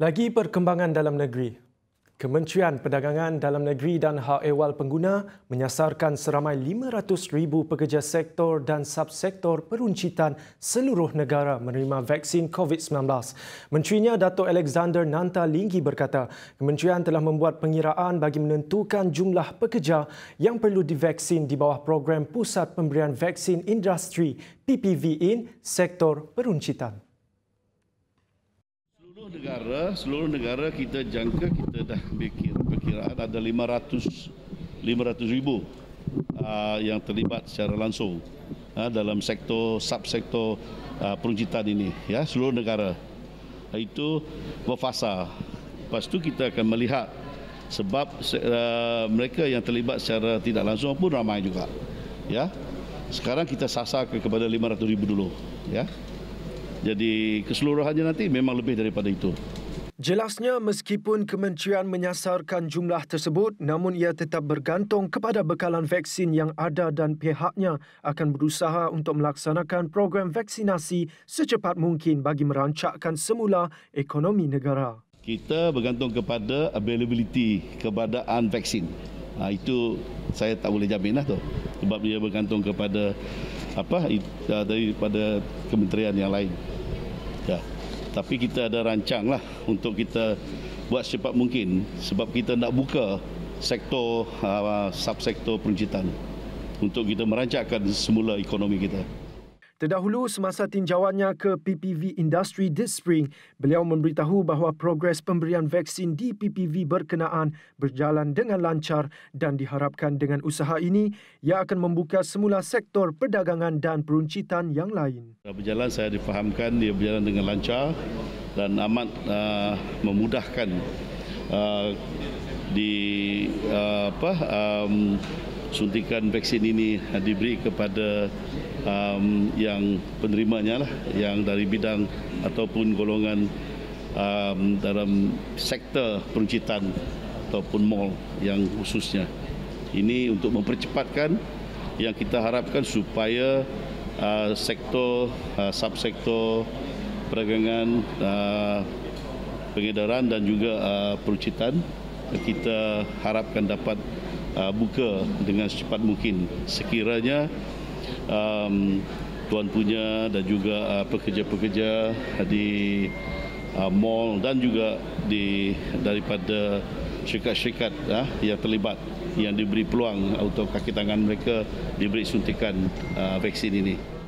Lagi perkembangan dalam negeri. Kementerian Perdagangan Dalam Negeri dan Hak Ehwal Pengguna menyasarkan seramai 500,000 pekerja sektor dan subsektor peruncitan seluruh negara menerima vaksin COVID-19. Menterinya Dato' Alexander Nanta Linggi berkata, Kementerian telah membuat pengiraan bagi menentukan jumlah pekerja yang perlu divaksin di bawah program Pusat Pemberian Vaksin Industri (PPV-in) Sektor Peruncitan negara, seluruh negara kita jangka kita dah berkir, berkiraan ada 500 500 ribu uh, yang terlibat secara langsung uh, dalam sektor subsektor uh, ah, peruncitan ini ya seluruh negara itu berfasa. Lepas tu kita akan melihat sebab uh, mereka yang terlibat secara tidak langsung pun ramai juga. Ya. Sekarang kita sasar kepada 500 ribu dulu. Ya. Jadi keseluruhannya nanti memang lebih daripada itu. Jelasnya meskipun kementerian menyasarkan jumlah tersebut namun ia tetap bergantung kepada bekalan vaksin yang ada dan pihaknya akan berusaha untuk melaksanakan program vaksinasi secepat mungkin bagi merancakkan semula ekonomi negara. Kita bergantung kepada availability keberadaan vaksin. Ha, itu saya tak boleh jaminlah tu sebab dia bergantung kepada apa ah, daripada kementerian yang lain. Ya. Tapi kita ada rancang lah untuk kita buat secepat mungkin sebab kita nak buka sektor uh, subsektor peruncitan untuk kita merancangkan semula ekonomi kita. Terdahulu semasa tinjauannya ke PPV Industry this spring, beliau memberitahu bahawa progres pemberian vaksin di PPV berkenaan berjalan dengan lancar dan diharapkan dengan usaha ini ia akan membuka semula sektor perdagangan dan peruncitan yang lain. Berjalan saya difahamkan dia berjalan dengan lancar dan amat uh, memudahkan uh, di uh, apa um, suntikan vaksin ini eh, diberi kepada um, yang penerimanya lah, yang dari bidang ataupun golongan um, dalam sektor peruncitan ataupun mall yang khususnya. Ini untuk mempercepatkan yang kita harapkan supaya uh, sektor, uh, subsektor perdagangan, uh, pengedaran dan juga uh, peruncitan kita harapkan dapat uh, buka dengan secepat mungkin sekiranya um, tuan punya dan juga uh, pekerja-pekerja di uh, mall dan juga di daripada syarikat-syarikat uh, yang terlibat yang diberi peluang untuk kaki tangan mereka diberi suntikan uh, vaksin ini.